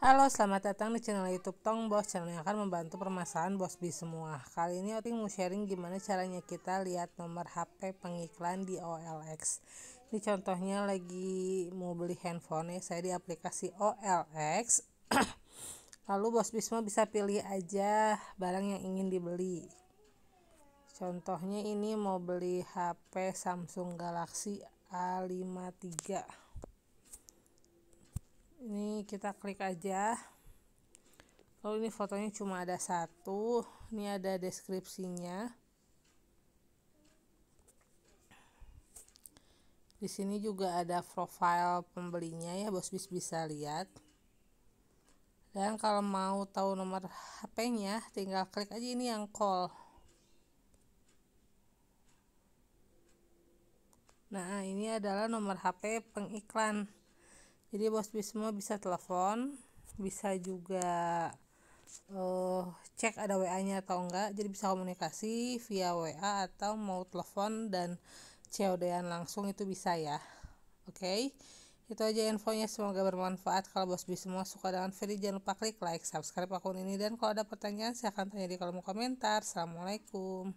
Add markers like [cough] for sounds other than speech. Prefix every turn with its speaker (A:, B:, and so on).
A: Halo, selamat datang di channel YouTube Tong Bos, channel yang akan membantu permasalahan Bos B semua. Kali ini Oting mau sharing gimana caranya kita lihat nomor HP pengiklan di OLX. Ini contohnya lagi mau beli handphone ya, saya di aplikasi OLX. [clears throat] Lalu Bos Bisma bisa pilih aja barang yang ingin dibeli. Contohnya ini mau beli HP Samsung Galaxy A53 kita klik aja lalu ini fotonya cuma ada satu ini ada deskripsinya di sini juga ada profile pembelinya ya bos bis bisa lihat dan kalau mau tahu nomor HP-nya tinggal klik aja ini yang call nah ini adalah nomor HP pengiklan jadi bos semua bisa telepon bisa juga uh, cek ada WA nya atau enggak jadi bisa komunikasi via WA atau mau telepon dan COD-an langsung itu bisa ya oke okay? itu aja infonya semoga bermanfaat kalau bos bis suka dengan video jangan lupa klik like subscribe akun ini dan kalau ada pertanyaan silahkan tanya di kolom komentar assalamualaikum